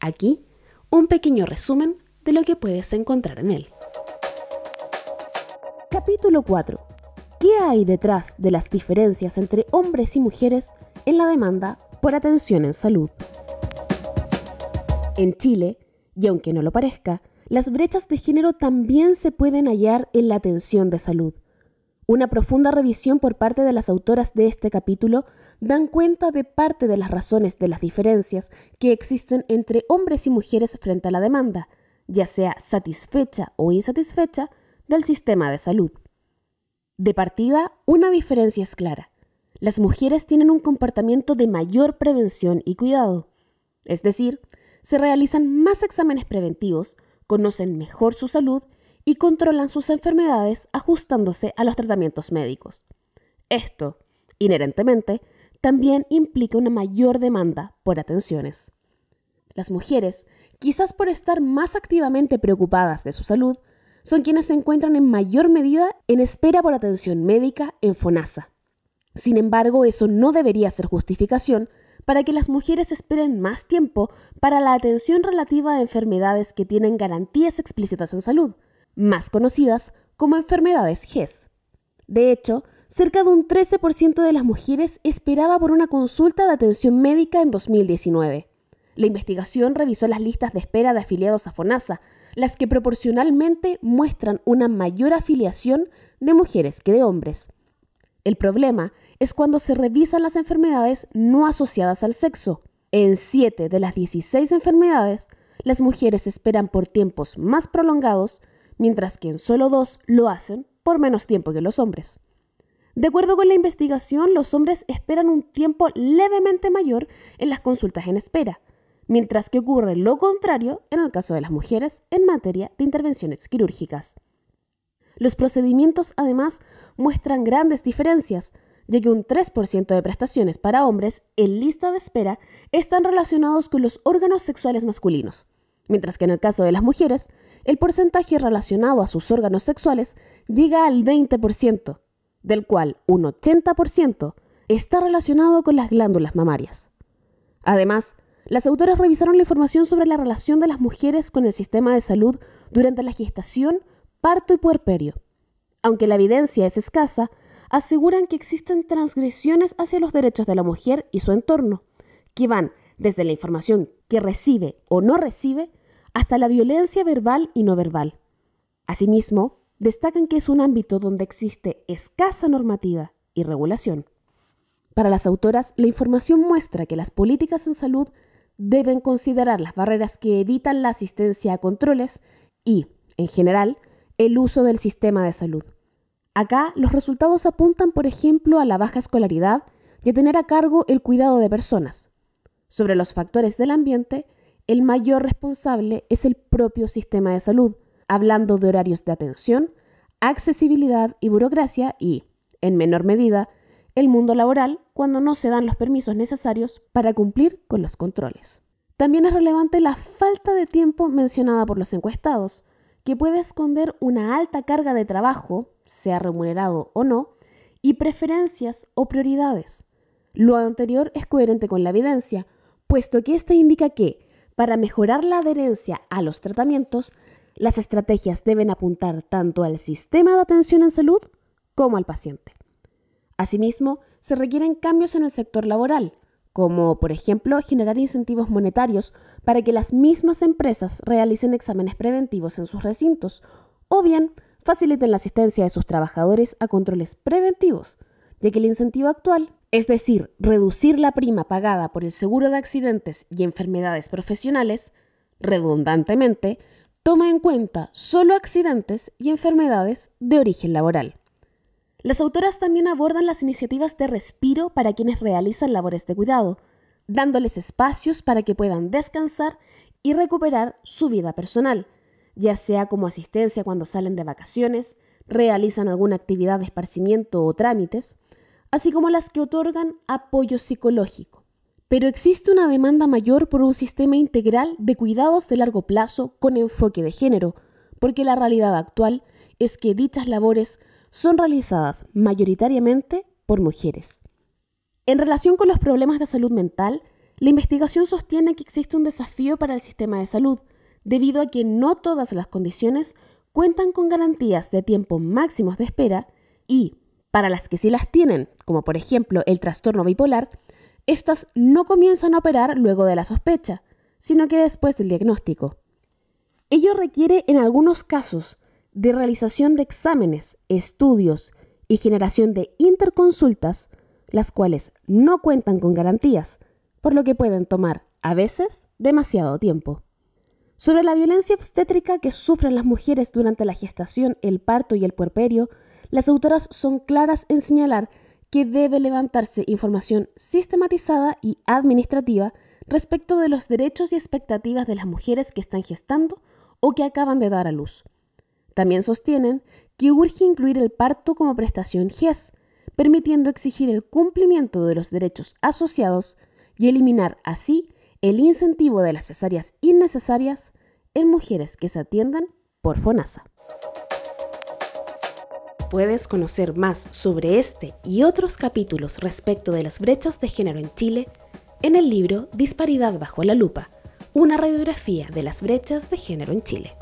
Aquí, un pequeño resumen de lo que puedes encontrar en él. Capítulo 4. ¿Qué hay detrás de las diferencias entre hombres y mujeres en la demanda por atención en salud? En Chile, y aunque no lo parezca, las brechas de género también se pueden hallar en la atención de salud una profunda revisión por parte de las autoras de este capítulo dan cuenta de parte de las razones de las diferencias que existen entre hombres y mujeres frente a la demanda, ya sea satisfecha o insatisfecha, del sistema de salud. De partida, una diferencia es clara. Las mujeres tienen un comportamiento de mayor prevención y cuidado, es decir, se realizan más exámenes preventivos, conocen mejor su salud y controlan sus enfermedades ajustándose a los tratamientos médicos. Esto, inherentemente, también implica una mayor demanda por atenciones. Las mujeres, quizás por estar más activamente preocupadas de su salud, son quienes se encuentran en mayor medida en espera por atención médica en FONASA. Sin embargo, eso no debería ser justificación para que las mujeres esperen más tiempo para la atención relativa a enfermedades que tienen garantías explícitas en salud, más conocidas como enfermedades GES. De hecho, cerca de un 13% de las mujeres esperaba por una consulta de atención médica en 2019. La investigación revisó las listas de espera de afiliados a FONASA, las que proporcionalmente muestran una mayor afiliación de mujeres que de hombres. El problema es cuando se revisan las enfermedades no asociadas al sexo. En 7 de las 16 enfermedades, las mujeres esperan por tiempos más prolongados mientras que en solo dos lo hacen por menos tiempo que los hombres. De acuerdo con la investigación, los hombres esperan un tiempo levemente mayor en las consultas en espera, mientras que ocurre lo contrario en el caso de las mujeres en materia de intervenciones quirúrgicas. Los procedimientos además muestran grandes diferencias, ya que un 3% de prestaciones para hombres en lista de espera están relacionados con los órganos sexuales masculinos, mientras que en el caso de las mujeres el porcentaje relacionado a sus órganos sexuales llega al 20%, del cual un 80% está relacionado con las glándulas mamarias. Además, las autoras revisaron la información sobre la relación de las mujeres con el sistema de salud durante la gestación, parto y puerperio. Aunque la evidencia es escasa, aseguran que existen transgresiones hacia los derechos de la mujer y su entorno, que van desde la información que recibe o no recibe hasta la violencia verbal y no verbal. Asimismo, destacan que es un ámbito donde existe escasa normativa y regulación. Para las autoras, la información muestra que las políticas en salud deben considerar las barreras que evitan la asistencia a controles y, en general, el uso del sistema de salud. Acá los resultados apuntan, por ejemplo, a la baja escolaridad y a tener a cargo el cuidado de personas. Sobre los factores del ambiente, el mayor responsable es el propio sistema de salud, hablando de horarios de atención, accesibilidad y burocracia y, en menor medida, el mundo laboral cuando no se dan los permisos necesarios para cumplir con los controles. También es relevante la falta de tiempo mencionada por los encuestados, que puede esconder una alta carga de trabajo, sea remunerado o no, y preferencias o prioridades. Lo anterior es coherente con la evidencia, puesto que ésta este indica que para mejorar la adherencia a los tratamientos, las estrategias deben apuntar tanto al sistema de atención en salud como al paciente. Asimismo, se requieren cambios en el sector laboral, como por ejemplo generar incentivos monetarios para que las mismas empresas realicen exámenes preventivos en sus recintos, o bien faciliten la asistencia de sus trabajadores a controles preventivos, ya que el incentivo actual es decir, reducir la prima pagada por el seguro de accidentes y enfermedades profesionales, redundantemente, toma en cuenta solo accidentes y enfermedades de origen laboral. Las autoras también abordan las iniciativas de respiro para quienes realizan labores de cuidado, dándoles espacios para que puedan descansar y recuperar su vida personal, ya sea como asistencia cuando salen de vacaciones, realizan alguna actividad de esparcimiento o trámites, así como las que otorgan apoyo psicológico. Pero existe una demanda mayor por un sistema integral de cuidados de largo plazo con enfoque de género, porque la realidad actual es que dichas labores son realizadas mayoritariamente por mujeres. En relación con los problemas de salud mental, la investigación sostiene que existe un desafío para el sistema de salud, debido a que no todas las condiciones cuentan con garantías de tiempo máximos de espera y, para las que sí las tienen, como por ejemplo el trastorno bipolar, estas no comienzan a operar luego de la sospecha, sino que después del diagnóstico. Ello requiere en algunos casos de realización de exámenes, estudios y generación de interconsultas, las cuales no cuentan con garantías, por lo que pueden tomar, a veces, demasiado tiempo. Sobre la violencia obstétrica que sufren las mujeres durante la gestación, el parto y el puerperio, las autoras son claras en señalar que debe levantarse información sistematizada y administrativa respecto de los derechos y expectativas de las mujeres que están gestando o que acaban de dar a luz. También sostienen que urge incluir el parto como prestación GES, permitiendo exigir el cumplimiento de los derechos asociados y eliminar así el incentivo de las cesáreas innecesarias en mujeres que se atiendan por FONASA puedes conocer más sobre este y otros capítulos respecto de las brechas de género en Chile en el libro Disparidad bajo la lupa, una radiografía de las brechas de género en Chile.